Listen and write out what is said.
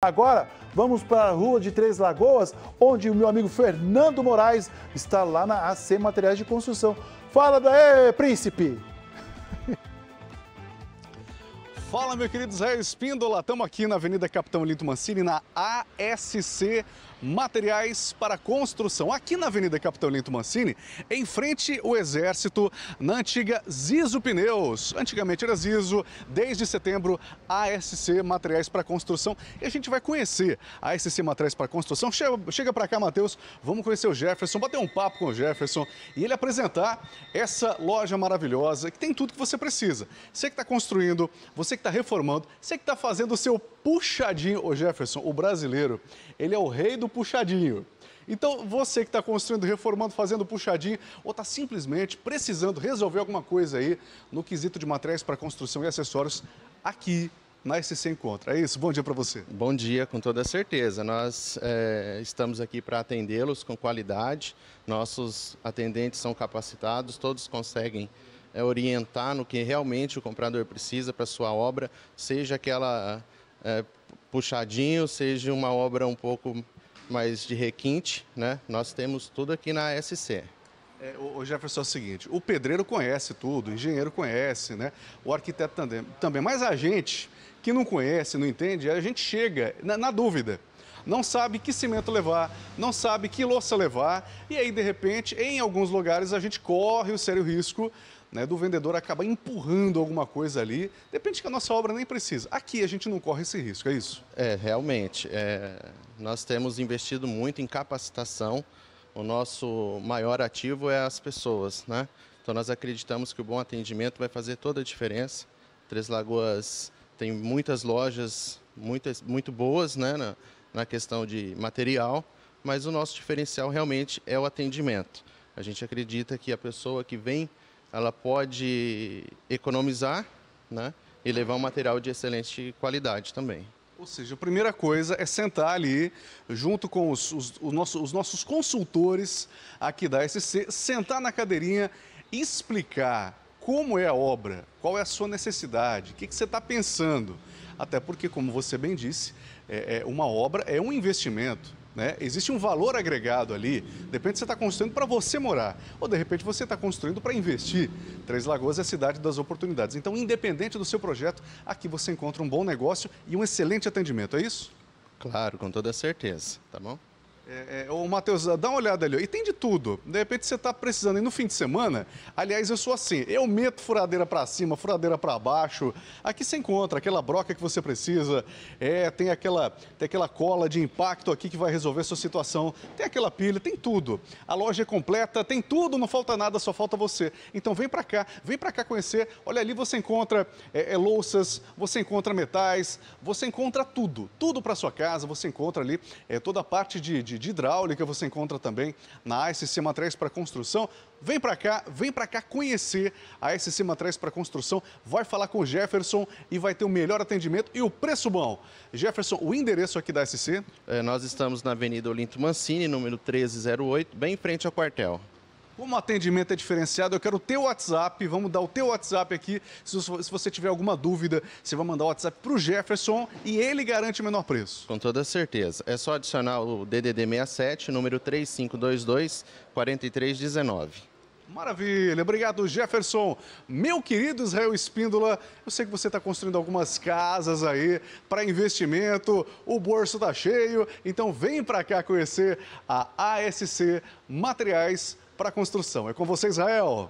Agora vamos para a rua de Três Lagoas, onde o meu amigo Fernando Moraes está lá na AC Materiais de Construção. Fala daí, príncipe! Fala, meu querido Zé Espíndola. Estamos aqui na Avenida Capitão Lito Mancini, na ASC materiais para construção. Aqui na Avenida Capitão Linto Mancini, em frente o Exército, na antiga Ziso Pneus. Antigamente era Ziso, desde setembro, ASC Materiais para Construção. E a gente vai conhecer a ASC Materiais para Construção. Chega, chega para cá, Matheus, vamos conhecer o Jefferson, bater um papo com o Jefferson e ele apresentar essa loja maravilhosa que tem tudo que você precisa. Você que está construindo, você que está reformando, você que está fazendo o seu puxadinho. Ô Jefferson, o brasileiro, ele é o rei do puxadinho. Então, você que está construindo, reformando, fazendo puxadinho ou está simplesmente precisando resolver alguma coisa aí no quesito de materiais para construção e acessórios, aqui na SC Encontra. É isso, bom dia para você. Bom dia, com toda certeza. Nós é, estamos aqui para atendê-los com qualidade. Nossos atendentes são capacitados, todos conseguem é, orientar no que realmente o comprador precisa para sua obra, seja aquela é, puxadinho, seja uma obra um pouco mas de requinte, né? Nós temos tudo aqui na SC. É, o Jefferson é o seguinte, o pedreiro conhece tudo, o engenheiro conhece, né? O arquiteto também, também. Mas a gente que não conhece, não entende, a gente chega na, na dúvida não sabe que cimento levar, não sabe que louça levar, e aí, de repente, em alguns lugares, a gente corre o sério risco né, do vendedor acabar empurrando alguma coisa ali, depende que a nossa obra nem precisa. Aqui a gente não corre esse risco, é isso? É, realmente. É, nós temos investido muito em capacitação. O nosso maior ativo é as pessoas, né? Então nós acreditamos que o bom atendimento vai fazer toda a diferença. Três Lagoas tem muitas lojas muitas, muito boas né, na, na questão de material, mas o nosso diferencial realmente é o atendimento. A gente acredita que a pessoa que vem ela pode economizar né, e levar um material de excelente qualidade também. Ou seja, a primeira coisa é sentar ali, junto com os, os, os, nossos, os nossos consultores aqui da SC, sentar na cadeirinha explicar como é a obra, qual é a sua necessidade, o que, que você está pensando. Até porque, como você bem disse, é, é, uma obra é um investimento. Né? Existe um valor agregado ali. Depende se você está construindo para você morar ou de repente você está construindo para investir. Três Lagoas é a cidade das oportunidades. Então, independente do seu projeto, aqui você encontra um bom negócio e um excelente atendimento. É isso? Claro, com toda certeza. Tá bom? É, é, ô, Matheus, dá uma olhada ali. E tem de tudo. De repente você está precisando. E no fim de semana, aliás, eu sou assim. Eu meto furadeira para cima, furadeira para baixo. Aqui você encontra aquela broca que você precisa. É, tem aquela, tem aquela cola de impacto aqui que vai resolver a sua situação. Tem aquela pilha, tem tudo. A loja é completa, tem tudo, não falta nada, só falta você. Então vem para cá, vem para cá conhecer. Olha ali, você encontra é, é, louças, você encontra metais, você encontra tudo. Tudo para sua casa, você encontra ali é, toda a parte de, de de hidráulica, você encontra também na SC Matriz para Construção. Vem para cá, vem para cá conhecer a SC Matriz para Construção, vai falar com o Jefferson e vai ter o melhor atendimento e o preço bom. Jefferson, o endereço aqui da SC? É, nós estamos na Avenida Olinto Mancini, número 1308, bem em frente ao quartel. Como o atendimento é diferenciado, eu quero o teu WhatsApp. Vamos dar o teu WhatsApp aqui. Se, se você tiver alguma dúvida, você vai mandar o WhatsApp para o Jefferson e ele garante o menor preço. Com toda certeza. É só adicionar o DDD 67, número 3522 4319. Maravilha, obrigado Jefferson. Meu querido Israel Espíndola, eu sei que você está construindo algumas casas aí para investimento, o bolso está cheio, então vem para cá conhecer a ASC Materiais para a construção. É com você, Israel.